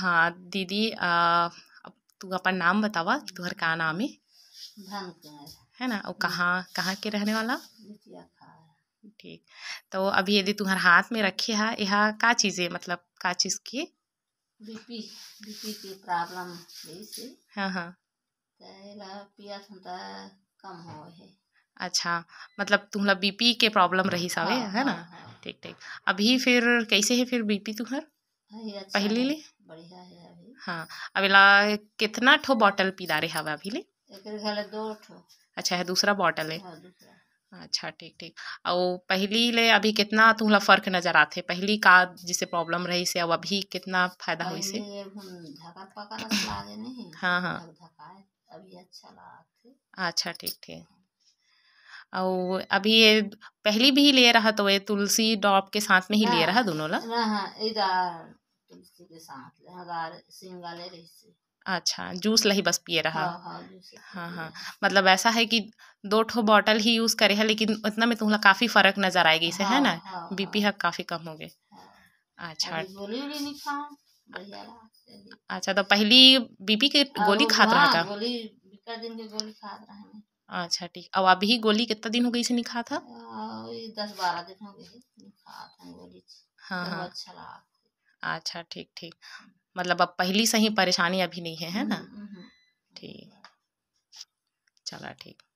हाँ दीदी तू अपन नाम बतावा तुहर का नाम है है ना और कहाँ कहाँ के रहने वाला ठीक तो अभी यदि तुम्हारे हाथ में रखे है यह का चीज है मतलब का चीज़ की बीपी बीपी की प्रॉब्लम हाँ हाँ पिया कम हो है अच्छा मतलब तुम्हारा बीपी के प्रॉब्लम रही सावे हाँ, है ना हाँ, हाँ। ठीक हाँ, ठीक अभी फिर कैसे है फिर बीपी तुम्हारे अच्छा पहले ले बढ़िया है अभी हाँ अभी कितना ठो बॉटल पीला रहे हवा अभी ले दो ठो अच्छा है दूसरा बॉटल है हाँ, अच्छा ठीक ठीक और पहली ले अभी कितना तुम्हारा फर्क नजर आते पहली का जिसे प्रॉब्लम रही से अब अभी कितना फायदा हुई से हाँ हाँ अभी अच्छा अच्छा ठीक ठीक और अभी ये पहली भी ले रहा तो ये तुलसी डॉप के साथ में ही ले हाँ। रहा दोनों ला तुलसी के साथ हगार सिंगाले अच्छा जूस लही बस पिए रहा हाँ हाँ, हाँ हाँ मतलब ऐसा है कि दो ठो बॉटल ही यूज करे है लेकिन उतना में तुम्हारा काफी फर्क नजर आएगी इसे हाँ, है ना हाँ, बीपी हाँ, काफी कम हो गए हाँ। अच्छा अच्छा तो पहली बीपी की हाँ, गोली खा रहा था अच्छा ठीक अब अभी गोली कितना दिन हो गई इसे नहीं खा था हाँ, दस बारह दिन हो गई हाँ हाँ अच्छा अच्छा ठीक ठीक मतलब अब पहली से ही परेशानी अभी नहीं है है ना हम्म, हम्म। ठीक चला ठीक